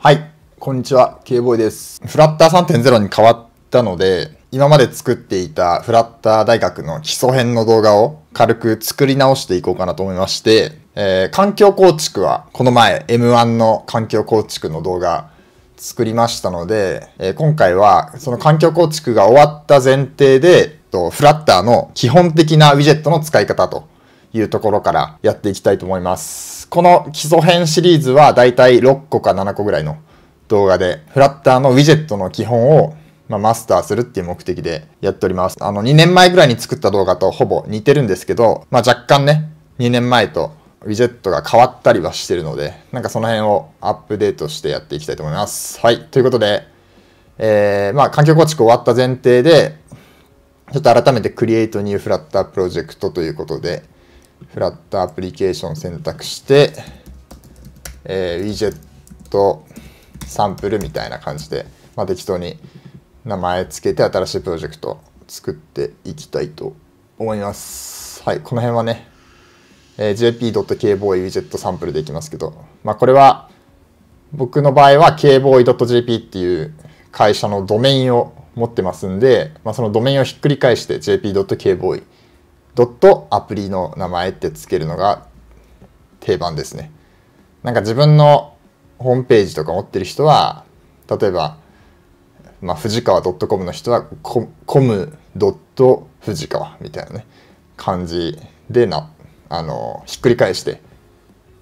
はい、こんにちは、K ボーイです。フラッター3.0に変わったので、今まで作っていたフラッター大学の基礎編の動画を軽く作り直していこうかなと思いまして、えー、環境構築はこの前 M1 の環境構築の動画作りましたので、えー、今回はその環境構築が終わった前提で、とフラッターの基本的なウィジェットの使い方というところからやっていきたいと思います。この基礎編シリーズはだいたい6個か7個ぐらいの動画で、フラッターのウィジェットの基本をまあ、マスターするっていう目的でやっております。あの、2年前ぐらいに作った動画とほぼ似てるんですけど、まあ、若干ね、2年前とウィジェットが変わったりはしてるので、なんかその辺をアップデートしてやっていきたいと思います。はい。ということで、えー、まあ、環境構築終わった前提で、ちょっと改めて Create New Flutter Project ということで、フラットアプリケーション選択して、えー、ウィジェットサンプルみたいな感じで、まあ、適当に名前つけて新しいプロジェクト作っていきたいと思います。はい、この辺はね、えー、jp.kboy ウィジェットサンプルでいきますけど、まあ、これは僕の場合は kboy.jp っていう会社のドメインを持ってますんで、まあ、そのドメインをひっくり返して j p k b o y ドットアプリの名前ってつけるのが定番ですね。なんか自分のホームページとか持ってる人は、例えば、まあ、藤川 .com の人はコ、コムドット藤川みたいなね、感じでな、あの、ひっくり返して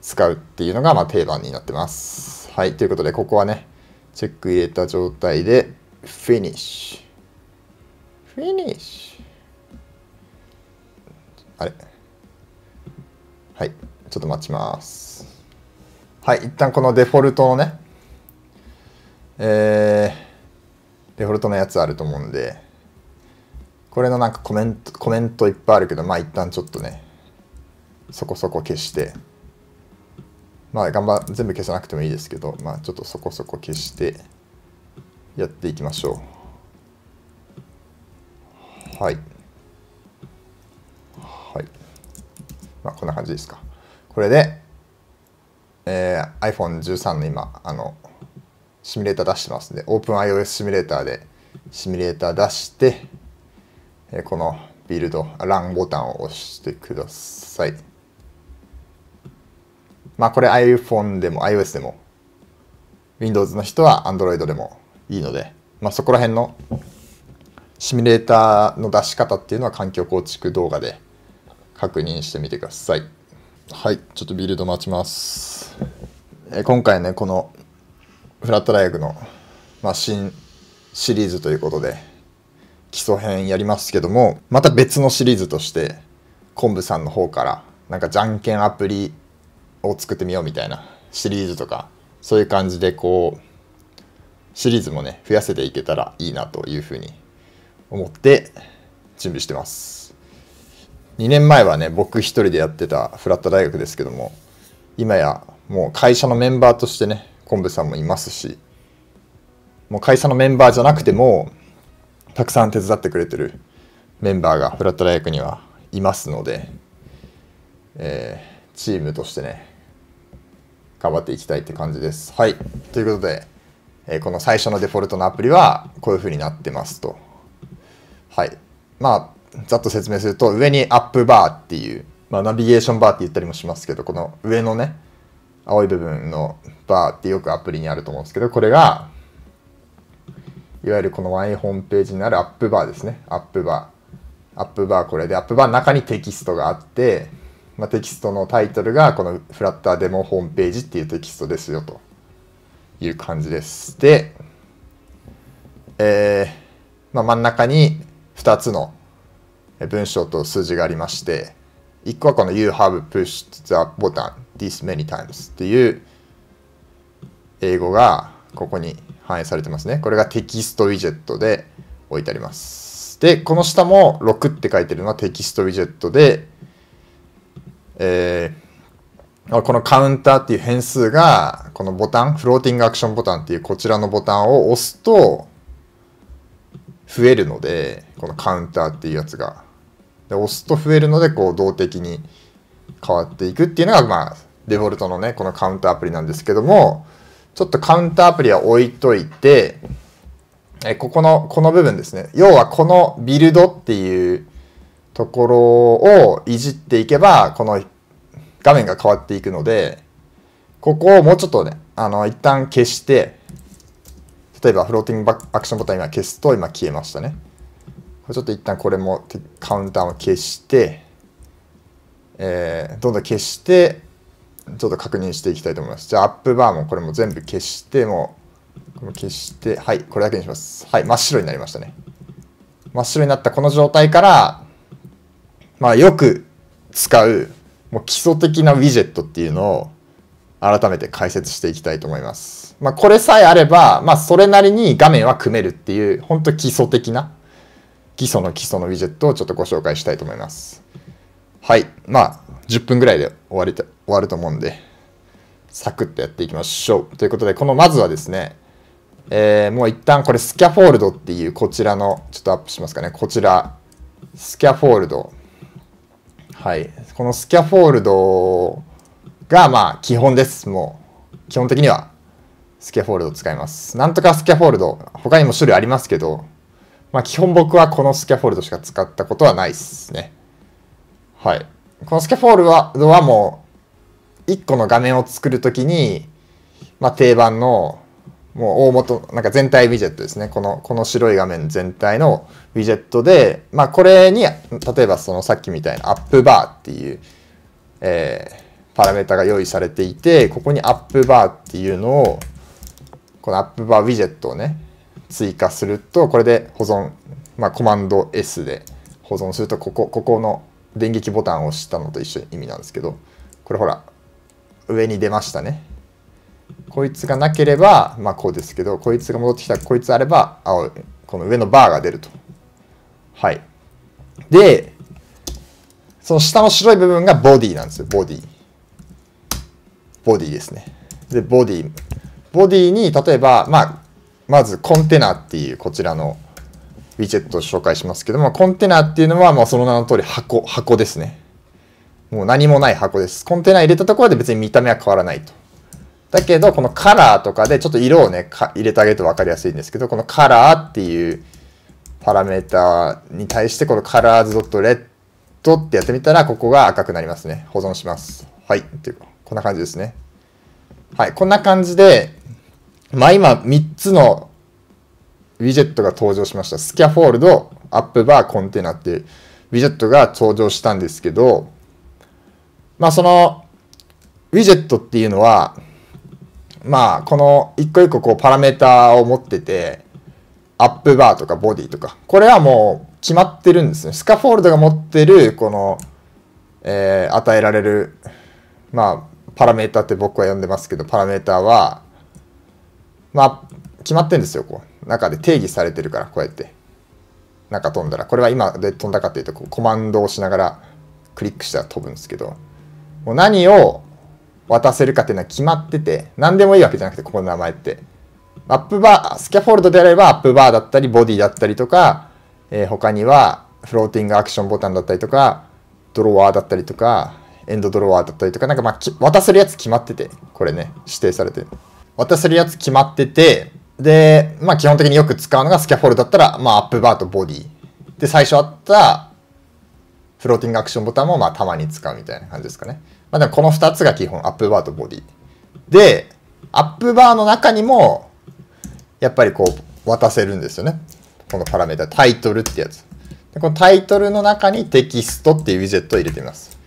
使うっていうのが、まあ、定番になってます。はい、ということで、ここはね、チェック入れた状態で、フィニッシュ。フィニッシュ。あれはい。ちょっと待ちます。はい。一旦このデフォルトのね、えー、デフォルトのやつあると思うんで、これのなんかコメント、コメントいっぱいあるけど、まあ一旦ちょっとね、そこそこ消して、まあ頑張、全部消さなくてもいいですけど、まあちょっとそこそこ消して、やっていきましょう。はい。まあ、こんな感じですか。これで、えー、iPhone13 の今、あの、シミュレーター出してますんで、OpenIOS シミュレーターでシミュレーター出して、えー、このビルド、ランボタンを押してください。まあこれ iPhone でも iOS でも Windows の人は Android でもいいので、まあ、そこら辺のシミュレーターの出し方っていうのは環境構築動画で確認してみてください。はい、ちょっとビルド待ちます。え今回ね、このフラット大学の、まあ、新シリーズということで、基礎編やりますけども、また別のシリーズとして、昆布さんの方から、なんかじゃんけんアプリを作ってみようみたいなシリーズとか、そういう感じでこう、シリーズもね、増やせていけたらいいなというふうに思って準備してます。2年前はね、僕一人でやってたフラット大学ですけども、今やもう会社のメンバーとしてね、昆布さんもいますし、もう会社のメンバーじゃなくても、たくさん手伝ってくれてるメンバーがフラット大学にはいますので、えー、チームとしてね、頑張っていきたいって感じです。はい。ということで、えー、この最初のデフォルトのアプリはこういう風になってますと。はい。まあざっと説明すると、上にアップバーっていう、まあ、ナビゲーションバーって言ったりもしますけど、この上のね、青い部分のバーってよくアプリにあると思うんですけど、これが、いわゆるこのワインホームページにあるアップバーですね。アップバー。アップバーこれで、アップバーの中にテキストがあって、まあ、テキストのタイトルがこのフラッターデモホームページっていうテキストですよという感じです。で、えーまあ、真ん中に2つの文章と数字がありまして、1個はこの You have pushed the button this many times っていう英語がここに反映されてますね。これがテキストウィジェットで置いてあります。で、この下も6って書いてるのはテキストウィジェットで、えー、このカウンターっていう変数が、このボタン、フローティングアクションボタンっていうこちらのボタンを押すと、増えるので、このカウンターっていうやつが。で押すと増えるのでこう動的に変わっていくっていうのがまあデフォルトのねこのカウントアプリなんですけどもちょっとカウントアプリは置いといてえここのこの部分ですね要はこのビルドっていうところをいじっていけばこの画面が変わっていくのでここをもうちょっとねあの一旦消して例えばフローティングアクションボタン今消すと今消えましたね。ちょっと一旦これもカウンターを消して、えー、どんどん消して、ちょっと確認していきたいと思います。じゃあ、アップバーもこれも全部消して、もう、こ消して、はい、これだけにします。はい、真っ白になりましたね。真っ白になったこの状態から、まあ、よく使う、もう基礎的なウィジェットっていうのを、改めて解説していきたいと思います。まあ、これさえあれば、まあ、それなりに画面は組めるっていう、本当基礎的な基礎の基礎のウィジェットをちょっとご紹介したいと思います。はい。まあ、10分ぐらいで終わり終わると思うんで、サクッとやっていきましょう。ということで、このまずはですね、えー、もう一旦これスキャフォールドっていうこちらの、ちょっとアップしますかね、こちら、スキャフォールド。はい。このスキャフォールドが、まあ、基本です。もう、基本的にはスキャフォールド使います。なんとかスキャフォールド、他にも種類ありますけど、まあ、基本僕はこのスキャフォールドしか使ったことはないっすね。はい。このスキャフォールドはもう、1個の画面を作るときに、まあ、定番の、もう大元、なんか全体ウィジェットですね。この、この白い画面全体のウィジェットで、まあ、これに、例えばそのさっきみたいなアップバーっていう、えー、パラメータが用意されていて、ここにアップバーっていうのを、このアップバーウィジェットをね、追加すると、これで保存、まあ、コマンド S で保存すると、ここ、ここの電撃ボタンを押したのと一緒意味なんですけど、これほら、上に出ましたね。こいつがなければ、まあこうですけど、こいつが戻ってきたら、こいつあれば、青この上のバーが出ると。はい。で、その下の白い部分がボディなんですよ、ボディ。ボディですね。で、ボディ。ボディに、例えば、まあ、まずコンテナっていうこちらのウィジェットを紹介しますけども、コンテナっていうのは、まあ、その名の通り箱、箱ですね。もう何もない箱です。コンテナ入れたところで別に見た目は変わらないと。だけど、このカラーとかでちょっと色をね、入れてあげると分かりやすいんですけど、このカラーっていうパラメータに対して、このカラーズ .red ってやってみたら、ここが赤くなりますね。保存します。はい。っていうこんな感じですね。はい。こんな感じで、まあ今3つのウィジェットが登場しました。スキャフォールド、アップバー、コンテナっていうウィジェットが登場したんですけど、まあそのウィジェットっていうのは、まあこの一個一個こうパラメーターを持ってて、アップバーとかボディとか、これはもう決まってるんですね。スカフォールドが持ってるこの、えー、与えられる、まあパラメーターって僕は呼んでますけど、パラメーターはまあ、決まってんですよ、こう。中で定義されてるから、こうやって。中飛んだら。これは今で飛んだかっていうと、こうコマンドをしながらクリックしたら飛ぶんですけど、もう何を渡せるかっていうのは決まってて、何でもいいわけじゃなくて、ここの名前って。アップバー、スキャフォールドであればアップバーだったり、ボディだったりとか、えー、他にはフローティングアクションボタンだったりとか、ドロワーだったりとか、エンドドロワーだったりとか、なんかまあ、渡せるやつ決まってて、これね、指定されて渡せるやつ決まってて、で、まあ基本的によく使うのがスキャフォールだったら、まあアップバーとボディ。で、最初あったフローティングアクションボタンもまあたまに使うみたいな感じですかね。まあでもこの2つが基本、アップバーとボディ。で、アップバーの中にも、やっぱりこう渡せるんですよね。このパラメータ、タイトルってやつ。でこのタイトルの中にテキストっていうウィジェットを入れてみます。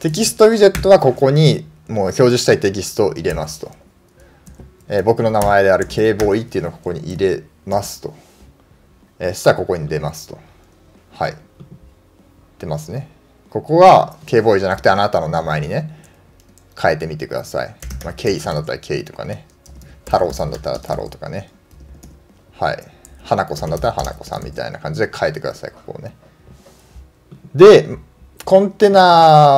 テキストウィジェットはここにもう表示したいテキストを入れますと。えー、僕の名前である K ボーイっていうのをここに入れますと。えー、したらここに出ますと。はい。出ますね。ここは K ボーイじゃなくてあなたの名前にね、変えてみてください。まあ、K さんだったら K とかね。太郎さんだったら太郎とかね。はい。花子さんだったら花子さんみたいな感じで変えてください、ここをね。で、コンテナ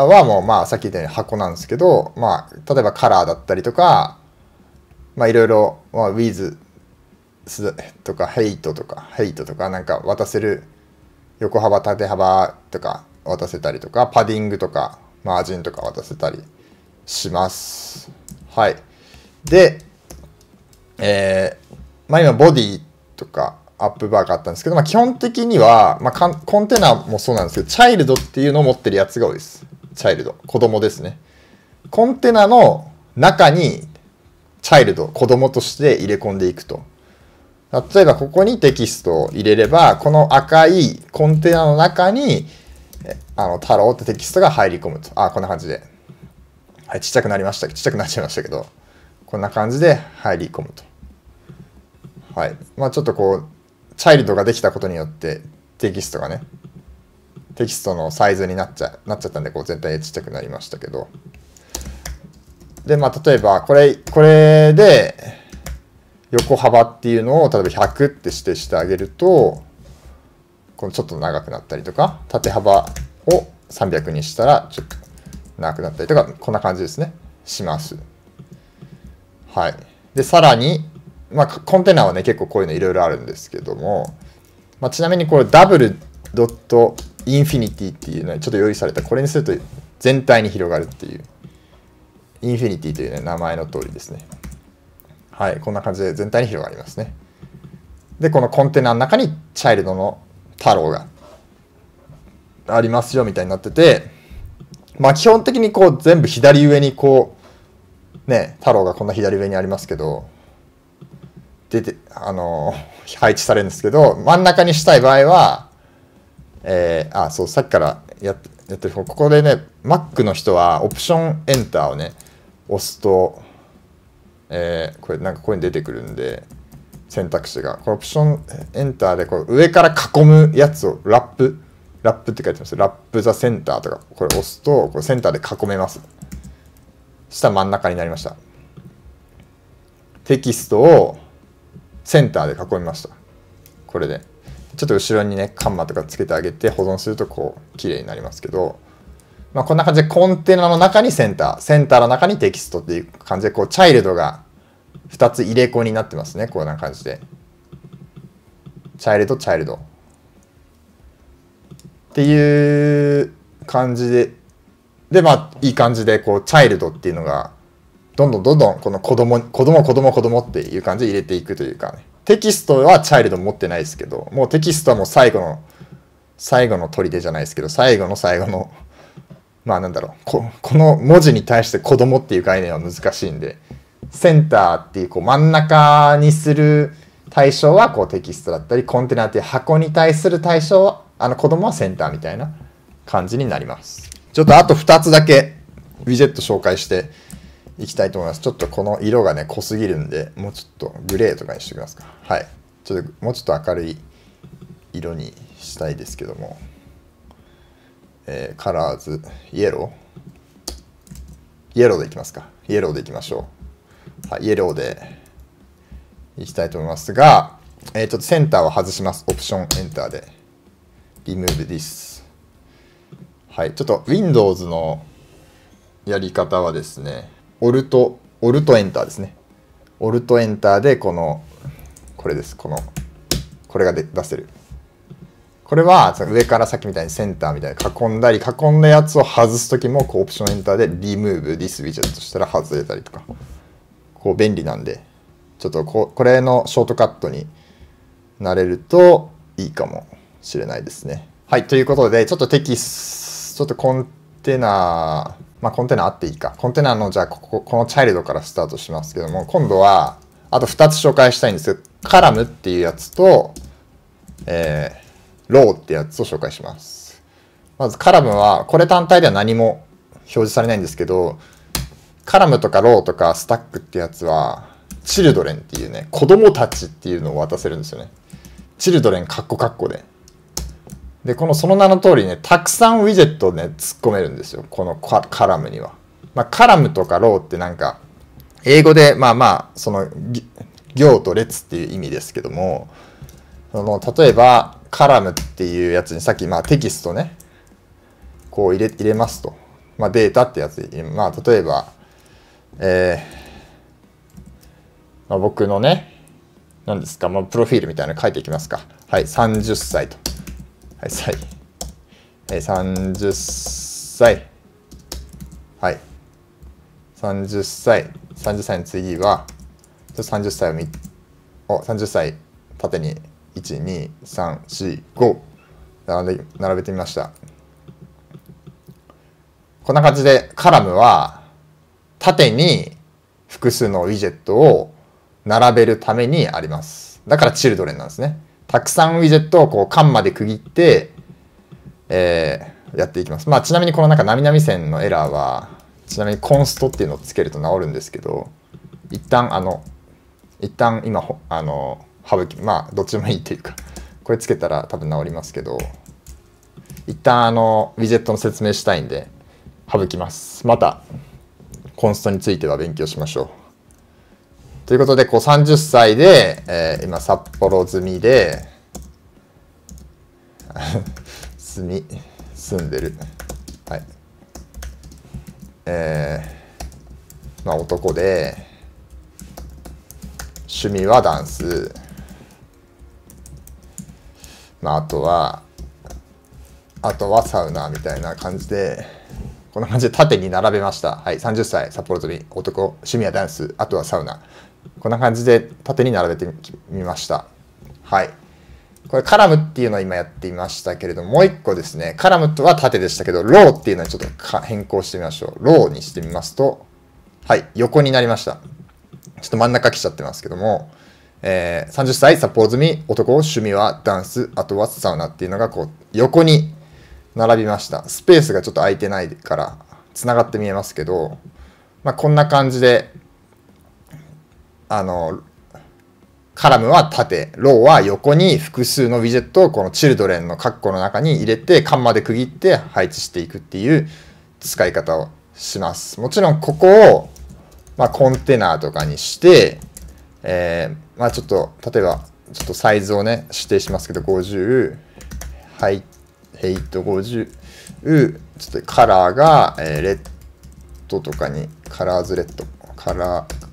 はもうまあさっき言ったように箱なんですけど、まあ例えばカラーだったりとか、まあいろいろ、まあ、Wiz とか Hate とか Hate とかなんか渡せる横幅縦幅とか渡せたりとかパディングとかマージンとか渡せたりします。はい。で、えー、まあ今ボディとかアップバーがあったんですけど、まあ基本的には、まあコンテナもそうなんですけど、チャイルドっていうのを持ってるやつが多いです。チャイルド。子供ですね。コンテナの中にチャイルド、子供として入れ込んでいくと。例えばここにテキストを入れれば、この赤いコンテナの中に、あの、太郎ってテキストが入り込むと。あ、こんな感じで。はい、ちっちゃくなりました。ちっちゃくなっちゃいましたけど、こんな感じで入り込むと。はい。まあちょっとこう、チャイルドができたことによって、テキストがね、テキストのサイズになっちゃなっちゃったんで、こう全体ちっちゃくなりましたけど、で、まあ、例えば、これ、これで、横幅っていうのを、例えば100って指定してあげると、このちょっと長くなったりとか、縦幅を300にしたら、ちょっと長くなったりとか、こんな感じですね。します。はい。で、さらに、まあ、コンテナはね、結構こういうのいろいろあるんですけども、まあ、ちなみにこれ、ダブルドットインフィニティっていうのにちょっと用意された、これにすると全体に広がるっていう。インフィニティという、ね、名前の通りですね。はい、こんな感じで全体に広がりますね。で、このコンテナの中にチャイルドの太郎がありますよみたいになってて、まあ基本的にこう全部左上にこう、ね、太郎がこんな左上にありますけど、出て、あのー、配置されるんですけど、真ん中にしたい場合は、えー、あ、そう、さっきからやって、やってるここでね、Mac の人はオプションエンターをね、押すと、えー、これなんかここに出てくるんで、選択肢が。これオプションエンターでこ上から囲むやつをラップ、ラップって書いてます。ラップザセンターとか、これ押すと、こうセンターで囲めます。下真ん中になりました。テキストをセンターで囲みました。これで。ちょっと後ろにね、カンマとかつけてあげて保存するとこう、綺麗になりますけど、まあ、こんな感じでコンテナの中にセンター、センターの中にテキストっていう感じで、こう、チャイルドが2つ入れ子になってますね。こんな感じで。チャイルド、チャイルド。っていう感じで、で、まあ、いい感じで、こう、チャイルドっていうのが、どんどんどんどん、この子供、子供、子供、子供っていう感じで入れていくというかね。テキストはチャイルド持ってないですけど、もうテキストはもう最後の、最後の砦じゃないですけど、最後の最後のまあなんだろうこ、この文字に対して子供っていう概念は難しいんで、センターっていうこう真ん中にする対象はこうテキストだったり、コンテナっていう箱に対する対象は、あの子供はセンターみたいな感じになります。ちょっとあと2つだけウィジェット紹介していきたいと思います。ちょっとこの色がね、濃すぎるんで、もうちょっとグレーとかにしておきますか。はい。ちょっともうちょっと明るい色にしたいですけども。えー、カラーズ、イエローイエローでいきますか。イエローでいきましょう。はい、イエローでいきたいと思いますが、えー、ちょっとセンターを外します。オプションエンターで。リムーブディス。はい、ちょっと Windows のやり方はですね、オルト、オルトエンターですね。オルトエンターでこの、これです。この、これが出せる。これは上からさっきみたいにセンターみたいに囲んだり囲んだやつを外す時もこうオプションエンターでリムーブディスウィジェットしたら外れたりとかこう便利なんでちょっとここれのショートカットになれるといいかもしれないですね。はいということでちょっとテキストちょっとコンテナまあコンテナあっていいかコンテナのじゃあこここのチャイルドからスタートしますけども今度はあと2つ紹介したいんですけどカラムっていうやつとえーローってやつを紹介します。まずカラムは、これ単体では何も表示されないんですけど、カラムとかローとかスタックってやつは、チルドレンっていうね、子供たちっていうのを渡せるんですよね。チルドレンカッコカッコで。で、このその名の通りね、たくさんウィジェットをね、突っ込めるんですよ。このカラムには。まあ、カラムとかローってなんか、英語で、まあまあ、その、行と列っていう意味ですけども、その、例えば、カラムっていうやつにさっき、まあ、テキストね、こう入れ入れますと。まあ、データってやつで、まあ、例えば、えーまあ、僕のね、何ですか、まあ、プロフィールみたいなの書いていきますか。はい、30歳と。はい、え30歳。はい。30歳。30歳の次は、30歳を見、お、30歳、縦に12345並べ並べてみましたこんな感じでカラムは縦に複数のウィジェットを並べるためにありますだからチルドレンなんですねたくさんウィジェットをこう間まで区切って、えー、やっていきます。まあ、ちなみにこのなんかなみなみ線のエラーは、ちなみにコンストっていうのをつけると治るんですけど、一旦あの、一旦今、あの、省きまあどっちもいいというかこれつけたら多分治りますけど一旦あのウィジェットの説明したいんで省きますまたコンストについては勉強しましょうということでこう30歳で、えー、今札幌済みで 住み住んでるはいえー、まあ男で趣味はダンスまあ、あとはあとはサウナみたいな感じでこんな感じで縦に並べましたはい30歳札幌住み男趣味はダンスあとはサウナこんな感じで縦に並べてみましたはいこれカラムっていうのを今やっていましたけれども、もう一個ですね、カラムとは縦でしたけど、ローっていうのはちょっと変更してみましょう。ローにしてみますと、はい、横になりました。ちょっと真ん中来ちゃってますけども、えー、30歳札幌済み男趣味はダンスあとはサウナっていうのがこう横に並びましたスペースがちょっと空いてないからつながって見えますけど、まあ、こんな感じであのカラムは縦ローは横に複数のウィジェットをこのチルドレンの括弧の中に入れてカンマで区切って配置していくっていう使い方をしますもちろんここを、まあ、コンテナとかにしてえー、まあちょっと、例えば、ちょっとサイズをね、指定しますけど、50、はい、ヘイト50、ちょっとカラーが、えー、レッドとかに、カラーズレッド、カラー、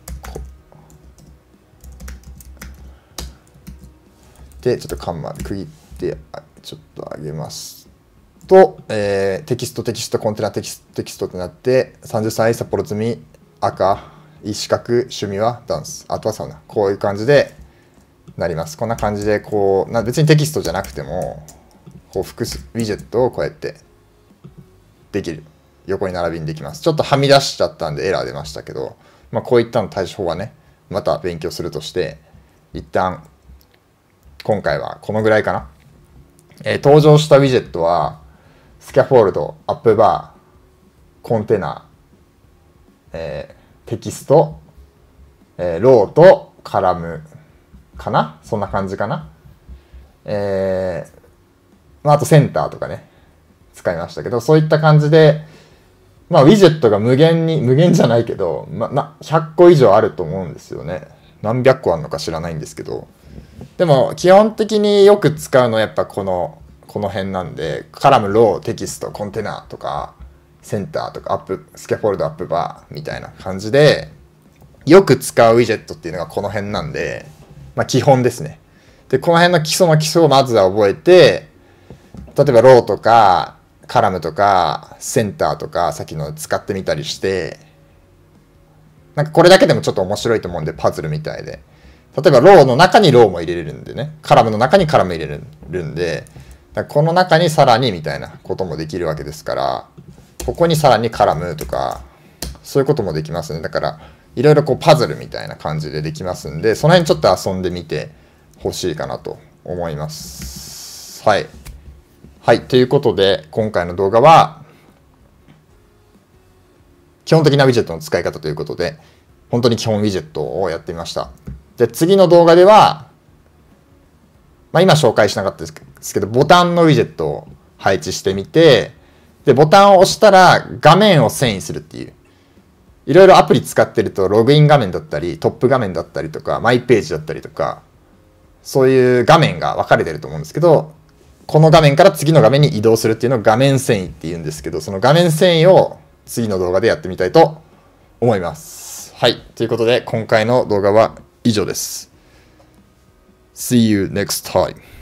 で、ちょっとカンマ区切って、ちょっと上げますと、えー、テキスト、テキスト、コンテナ、テキスト、テキストってなって、3 0歳札幌積み、赤、資格、趣味はダンス、あとはサウナ。こういう感じでなります。こんな感じで、こう、な別にテキストじゃなくても、こう複数、ウィジェットをこうやってできる。横に並びにできます。ちょっとはみ出しちゃったんでエラー出ましたけど、まあ、こういったの対処法はね、また勉強するとして、一旦、今回はこのぐらいかな。えー、登場したウィジェットは、スキャフォールド、アップバー、コンテナ、えーテキスト、えー、ローとカラムかなそんな感じかなえー、まあ、あとセンターとかね、使いましたけど、そういった感じで、まあ、ウィジェットが無限に、無限じゃないけど、ま、な、100個以上あると思うんですよね。何百個あるのか知らないんですけど。でも、基本的によく使うのはやっぱこの、この辺なんで、カラム、ロー、テキスト、コンテナとか、センターとかアップ、スキャフォールドアップバーみたいな感じで、よく使うウィジェットっていうのがこの辺なんで、まあ基本ですね。で、この辺の基礎の基礎をまずは覚えて、例えばローとか、カラムとか、センターとか、さっきの使ってみたりして、なんかこれだけでもちょっと面白いと思うんで、パズルみたいで。例えばローの中にローも入れれるんでね、カラムの中にカラム入れるんで、この中にさらにみたいなこともできるわけですから、ここにさらに絡むとか、そういうこともできますね。だから、いろいろこうパズルみたいな感じでできますんで、その辺ちょっと遊んでみてほしいかなと思います。はい。はい。ということで、今回の動画は、基本的なウィジェットの使い方ということで、本当に基本ウィジェットをやってみました。で、次の動画では、まあ、今紹介しなかったですけど、ボタンのウィジェットを配置してみて、で、ボタンを押したら画面を遷移するっていう。いろいろアプリ使ってると、ログイン画面だったり、トップ画面だったりとか、マイページだったりとか、そういう画面が分かれてると思うんですけど、この画面から次の画面に移動するっていうのを画面遷移って言うんですけど、その画面遷移を次の動画でやってみたいと思います。はい。ということで、今回の動画は以上です。See you next time.